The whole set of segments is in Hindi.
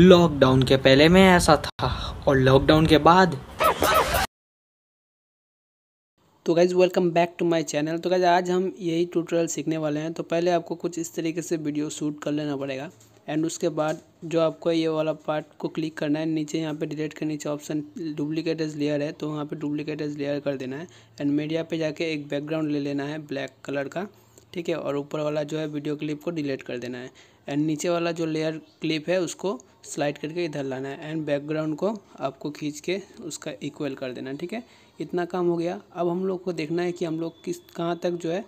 लॉकडाउन के पहले मैं ऐसा था और लॉकडाउन के बाद तो guys welcome back to my channel तो गाइज आज हम यही ट्यूटोरियल सीखने वाले हैं तो पहले आपको कुछ इस तरीके से वीडियो शूट कर लेना पड़ेगा एंड उसके बाद जो आपको ये वाला पार्ट को क्लिक करना है नीचे यहाँ पे डिलीट के नीचे ऑप्शन डुप्लीकेट एज लेयर है तो वहाँ पे डुप्लीकेट एज लेयर कर देना है एंड मीडिया पे जाके एक बैकग्राउंड ले लेना है ब्लैक कलर का ठीक है और ऊपर वाला जो है वीडियो क्लिप को डिलीट कर देना है एंड नीचे वाला जो लेयर क्लिप है उसको स्लाइड करके इधर लाना है एंड बैकग्राउंड को आपको खींच के उसका इक्वल कर देना है ठीक है इतना काम हो गया अब हम लोग को देखना है कि हम लोग किस कहाँ तक जो है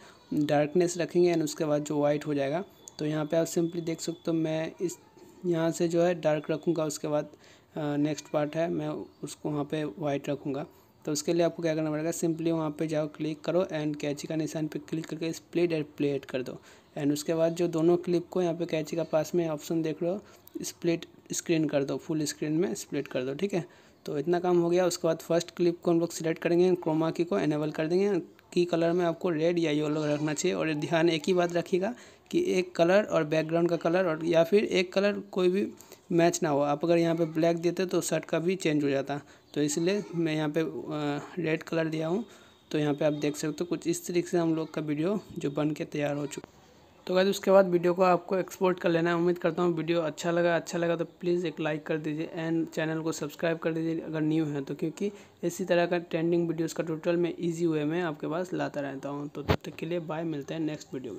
डार्कनेस रखेंगे एंड उसके बाद जो वाइट हो जाएगा तो यहाँ पे आप सिंपली देख सकते हो मैं इस यहाँ से जो है डार्क रखूँगा उसके बाद नेक्स्ट पार्ट है मैं उसको वहाँ पर वाइट रखूँगा तो उसके लिए आपको क्या करना पड़ेगा सिंपली वहाँ पे जाओ क्लिक करो एंड कैची का निशान पे क्लिक करके स्प्लिट एंड प्ले एड कर दो एंड उसके बाद जो दोनों क्लिप को यहाँ पे कैची का पास में ऑप्शन देख लो स्प्लिट स्क्रीन कर दो फुल स्क्रीन में स्प्लिट कर दो ठीक है तो इतना काम हो गया उसके बाद फर्स्ट क्लिप को हम लोग सिलेक्ट करेंगे क्रोमा की को एनेबल कर देंगे की कलर में आपको रेड या येलो रखना चाहिए और ध्यान एक ही बात रखिएगा कि एक कलर और बैकग्राउंड का कलर और या फिर एक कलर कोई भी मैच ना हो आप अगर यहाँ पे ब्लैक देते तो शर्ट का भी चेंज हो जाता तो इसलिए मैं यहाँ पे रेड कलर दिया हूँ तो यहाँ पे आप देख सकते हो तो कुछ इस तरीके से हम लोग का वीडियो जो बन के तैयार हो चुका तो गैस उसके बाद वीडियो को आपको एक्सपोर्ट कर लेना है उम्मीद करता हूँ वीडियो अच्छा लगा अच्छा लगा तो प्लीज़ एक लाइक कर दीजिए एंड चैनल को सब्सक्राइब कर दीजिए अगर न्यू है तो क्योंकि इसी तरह का ट्रेंडिंग वीडियोज़ का टोटल मैं ईजी वे में आपके पास लाता रहता हूँ तो तब तक के लिए बाय मिलते हैं नेक्स्ट वीडियो